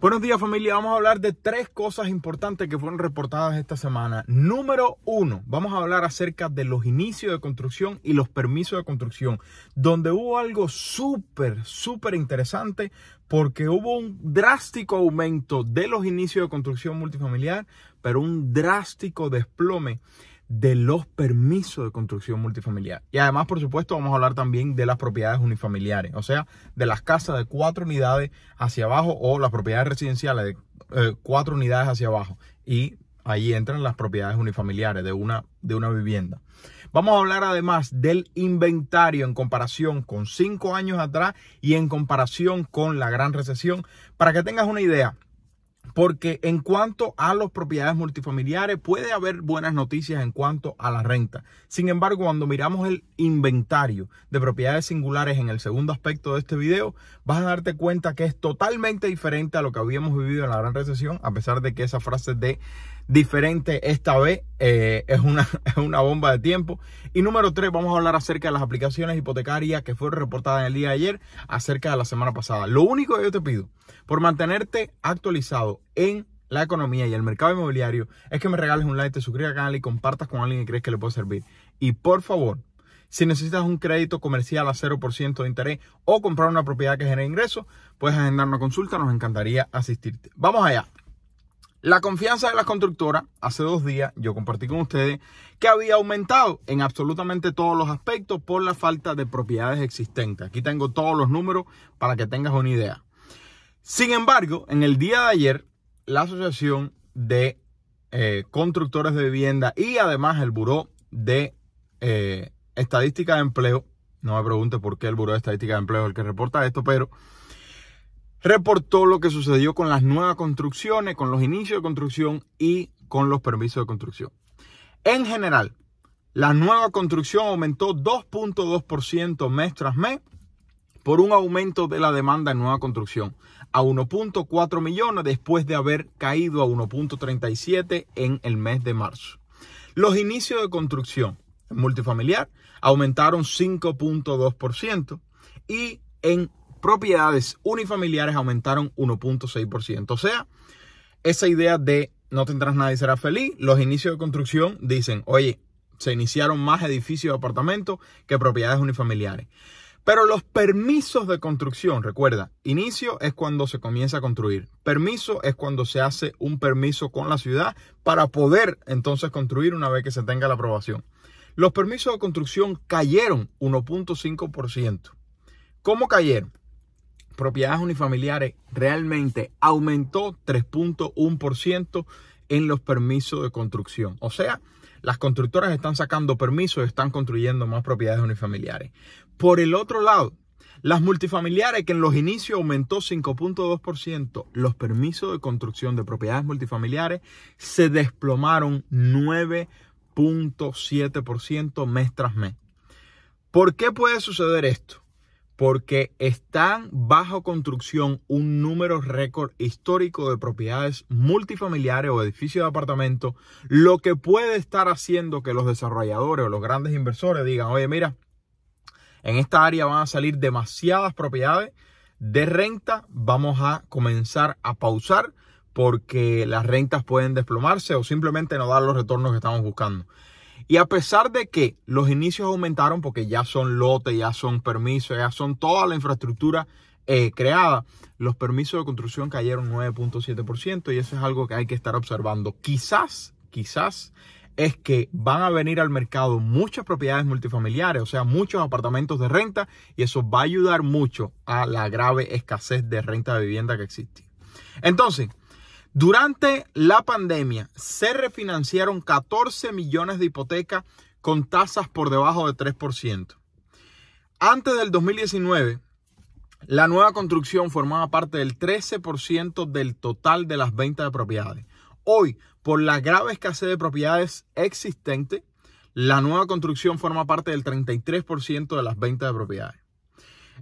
Buenos días familia, vamos a hablar de tres cosas importantes que fueron reportadas esta semana. Número uno, vamos a hablar acerca de los inicios de construcción y los permisos de construcción, donde hubo algo súper, súper interesante porque hubo un drástico aumento de los inicios de construcción multifamiliar, pero un drástico desplome de los permisos de construcción multifamiliar. Y además, por supuesto, vamos a hablar también de las propiedades unifamiliares, o sea, de las casas de cuatro unidades hacia abajo o las propiedades residenciales de eh, cuatro unidades hacia abajo. Y ahí entran las propiedades unifamiliares de una, de una vivienda. Vamos a hablar además del inventario en comparación con cinco años atrás y en comparación con la gran recesión, para que tengas una idea. Porque en cuanto a las propiedades multifamiliares, puede haber buenas noticias en cuanto a la renta. Sin embargo, cuando miramos el inventario de propiedades singulares en el segundo aspecto de este video, vas a darte cuenta que es totalmente diferente a lo que habíamos vivido en la gran recesión, a pesar de que esa frase de diferente esta vez. Eh, es, una, es una bomba de tiempo. Y número 3 vamos a hablar acerca de las aplicaciones hipotecarias que fueron reportadas en el día de ayer, acerca de la semana pasada. Lo único que yo te pido, por mantenerte actualizado en la economía y el mercado inmobiliario, es que me regales un like, te suscribas al canal y compartas con alguien que crees que le puede servir. Y por favor, si necesitas un crédito comercial a 0% de interés o comprar una propiedad que genere ingresos, puedes agendar una consulta, nos encantaría asistirte. Vamos allá. La confianza de las constructoras, hace dos días yo compartí con ustedes que había aumentado en absolutamente todos los aspectos por la falta de propiedades existentes. Aquí tengo todos los números para que tengas una idea. Sin embargo, en el día de ayer, la Asociación de eh, Constructores de Vivienda y además el Buró de eh, Estadística de Empleo, no me pregunte por qué el Buró de Estadística de Empleo es el que reporta esto, pero reportó lo que sucedió con las nuevas construcciones, con los inicios de construcción y con los permisos de construcción. En general, la nueva construcción aumentó 2.2% mes tras mes por un aumento de la demanda en nueva construcción a 1.4 millones después de haber caído a 1.37 en el mes de marzo. Los inicios de construcción multifamiliar aumentaron 5.2% y en propiedades unifamiliares aumentaron 1.6%. O sea, esa idea de no tendrás nadie será feliz, los inicios de construcción dicen, oye, se iniciaron más edificios de apartamentos que propiedades unifamiliares. Pero los permisos de construcción, recuerda, inicio es cuando se comienza a construir. Permiso es cuando se hace un permiso con la ciudad para poder entonces construir una vez que se tenga la aprobación. Los permisos de construcción cayeron 1.5%. ¿Cómo cayeron? propiedades unifamiliares realmente aumentó 3.1% en los permisos de construcción. O sea, las constructoras están sacando permisos y están construyendo más propiedades unifamiliares. Por el otro lado, las multifamiliares, que en los inicios aumentó 5.2%, los permisos de construcción de propiedades multifamiliares se desplomaron 9.7% mes tras mes. ¿Por qué puede suceder esto? porque están bajo construcción un número récord histórico de propiedades multifamiliares o edificios de apartamentos, lo que puede estar haciendo que los desarrolladores o los grandes inversores digan, oye, mira, en esta área van a salir demasiadas propiedades de renta, vamos a comenzar a pausar porque las rentas pueden desplomarse o simplemente no dar los retornos que estamos buscando. Y a pesar de que los inicios aumentaron porque ya son lotes, ya son permisos, ya son toda la infraestructura eh, creada, los permisos de construcción cayeron 9.7% y eso es algo que hay que estar observando. Quizás, quizás es que van a venir al mercado muchas propiedades multifamiliares, o sea, muchos apartamentos de renta y eso va a ayudar mucho a la grave escasez de renta de vivienda que existe. Entonces, durante la pandemia se refinanciaron 14 millones de hipotecas con tasas por debajo de 3%. Antes del 2019, la nueva construcción formaba parte del 13% del total de las ventas de propiedades. Hoy, por la grave escasez de propiedades existente, la nueva construcción forma parte del 33% de las ventas de propiedades.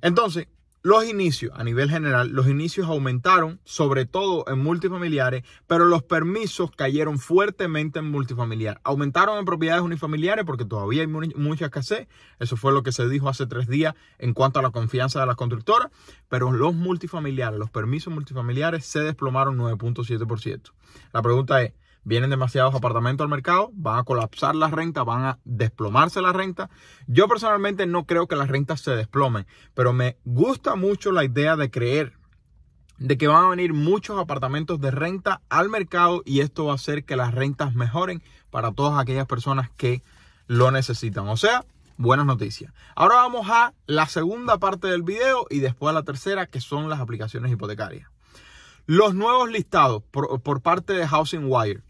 Entonces, los inicios, a nivel general, los inicios aumentaron, sobre todo en multifamiliares, pero los permisos cayeron fuertemente en multifamiliar. Aumentaron en propiedades unifamiliares porque todavía hay mucha escasez. Eso fue lo que se dijo hace tres días en cuanto a la confianza de las constructoras. Pero los multifamiliares, los permisos multifamiliares se desplomaron 9.7%. La pregunta es, vienen demasiados apartamentos al mercado, van a colapsar las rentas, van a desplomarse las rentas. Yo personalmente no creo que las rentas se desplomen, pero me gusta mucho la idea de creer de que van a venir muchos apartamentos de renta al mercado y esto va a hacer que las rentas mejoren para todas aquellas personas que lo necesitan. O sea, buenas noticias. Ahora vamos a la segunda parte del video y después a la tercera, que son las aplicaciones hipotecarias. Los nuevos listados por, por parte de Housing Wire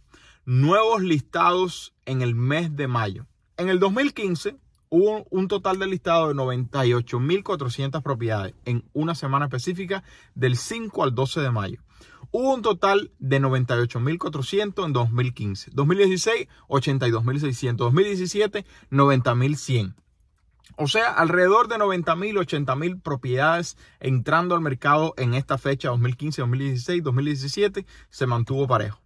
nuevos listados en el mes de mayo. En el 2015 hubo un total de listado de 98.400 propiedades en una semana específica del 5 al 12 de mayo. Hubo un total de 98.400 en 2015. 2016, 82.600. 2017, 90.100. O sea, alrededor de 90.000, 80.000 propiedades entrando al mercado en esta fecha 2015, 2016, 2017 se mantuvo parejo.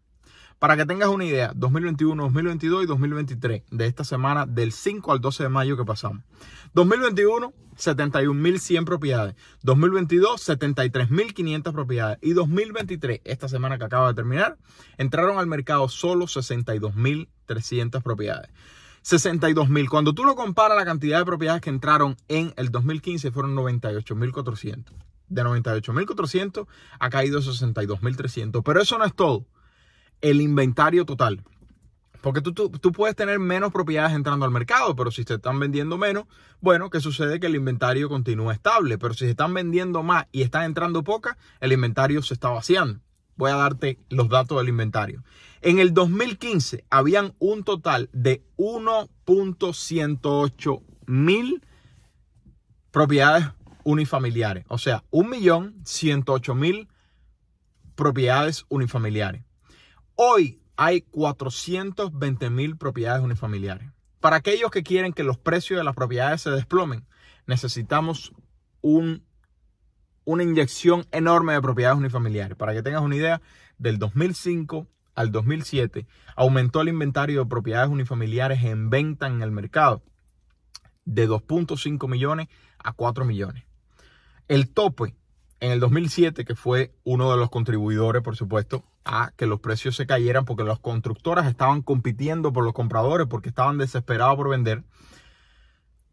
Para que tengas una idea, 2021, 2022 y 2023, de esta semana del 5 al 12 de mayo que pasamos. 2021, 71.100 propiedades. 2022, 73.500 propiedades. Y 2023, esta semana que acaba de terminar, entraron al mercado solo 62.300 propiedades. 62.000. Cuando tú lo comparas, la cantidad de propiedades que entraron en el 2015 fueron 98.400. De 98.400 ha caído 62.300. Pero eso no es todo el inventario total. Porque tú, puedes tener menos propiedades entrando al mercado, pero si se están vendiendo menos, bueno, ¿qué sucede? Que el inventario continúa estable. Pero si se están vendiendo más y están entrando pocas, el inventario se está vaciando. Voy a darte los datos del inventario. En el 2015 habían un total de 1.108 mil propiedades unifamiliares. O sea, 1.108.000 propiedades unifamiliares. Hoy hay 420 mil propiedades unifamiliares. Para aquellos que quieren que los precios de las propiedades se desplomen, necesitamos una inyección enorme de propiedades unifamiliares. Para que tengas una idea, del 2005 al 2007 aumentó el inventario de propiedades unifamiliares en venta en el mercado de 2.5 millones a 4 millones. El tope en el 2007, que fue uno de los contribuidores, por supuesto, a que los precios se cayeran porque las constructoras estaban compitiendo por los compradores porque estaban desesperados por vender.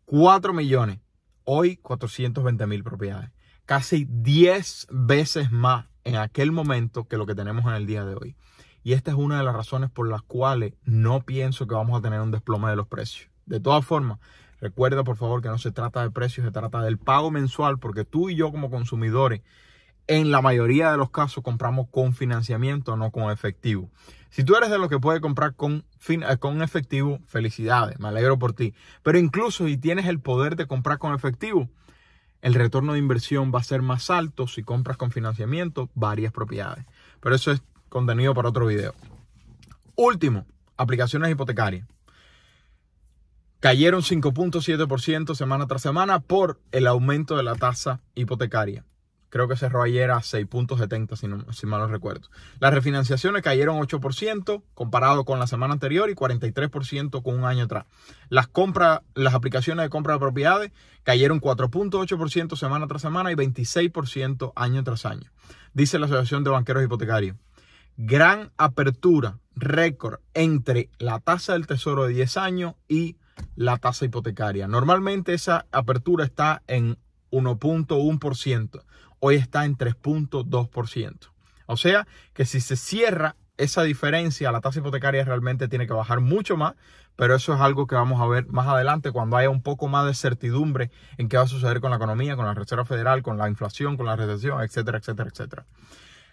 4 millones, hoy 420 mil propiedades. Casi 10 veces más en aquel momento que lo que tenemos en el día de hoy. Y esta es una de las razones por las cuales no pienso que vamos a tener un desplome de los precios. De todas formas, recuerda por favor que no se trata de precios, se trata del pago mensual, porque tú y yo como consumidores en la mayoría de los casos compramos con financiamiento, no con efectivo. Si tú eres de los que puede comprar con, eh, con efectivo, felicidades, me alegro por ti. Pero incluso si tienes el poder de comprar con efectivo, el retorno de inversión va a ser más alto si compras con financiamiento varias propiedades. Pero eso es contenido para otro video. Último, aplicaciones hipotecarias. Cayeron 5.7% semana tras semana por el aumento de la tasa hipotecaria. Creo que cerró ayer a 6.70, si, no, si mal no recuerdo. Las refinanciaciones cayeron 8% comparado con la semana anterior y 43% con un año atrás. Las compras, las aplicaciones de compra de propiedades cayeron 4.8% semana tras semana y 26% año tras año. Dice la Asociación de Banqueros Hipotecarios. Gran apertura, récord entre la tasa del tesoro de 10 años y la tasa hipotecaria. Normalmente esa apertura está en 1.1% hoy está en 3.2%. O sea que si se cierra esa diferencia, la tasa hipotecaria realmente tiene que bajar mucho más, pero eso es algo que vamos a ver más adelante cuando haya un poco más de certidumbre en qué va a suceder con la economía, con la Reserva Federal, con la inflación, con la recesión, etcétera, etcétera, etcétera.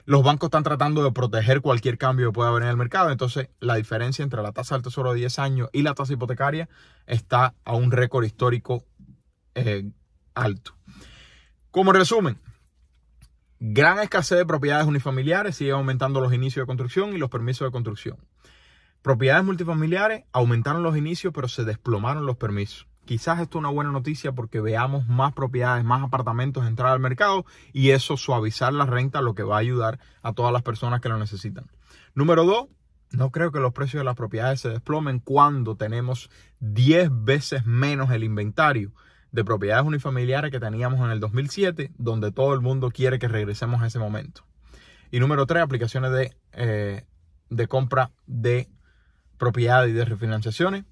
Los bancos están tratando de proteger cualquier cambio que pueda haber en el mercado, entonces la diferencia entre la tasa del tesoro de 10 años y la tasa hipotecaria está a un récord histórico eh, alto. Como resumen, Gran escasez de propiedades unifamiliares, sigue aumentando los inicios de construcción y los permisos de construcción. Propiedades multifamiliares aumentaron los inicios, pero se desplomaron los permisos. Quizás esto es una buena noticia porque veamos más propiedades, más apartamentos entrar al mercado y eso suavizar la renta, lo que va a ayudar a todas las personas que lo necesitan. Número dos, no creo que los precios de las propiedades se desplomen cuando tenemos 10 veces menos el inventario de propiedades unifamiliares que teníamos en el 2007, donde todo el mundo quiere que regresemos a ese momento. Y número tres, aplicaciones de, eh, de compra de propiedades y de refinanciaciones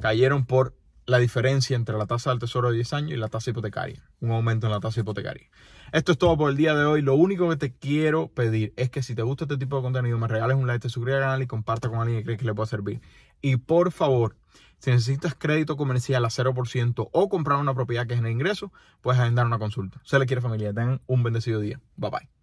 cayeron por la diferencia entre la tasa del tesoro de 10 años y la tasa hipotecaria, un aumento en la tasa hipotecaria. Esto es todo por el día de hoy. Lo único que te quiero pedir es que si te gusta este tipo de contenido, me regales un like, te suscribas al canal y comparta con alguien que crees que le pueda servir. Y por favor, si necesitas crédito comercial a 0% o comprar una propiedad que genere ingreso, puedes agendar una consulta. Se le quiere familia. Tengan un bendecido día. Bye bye.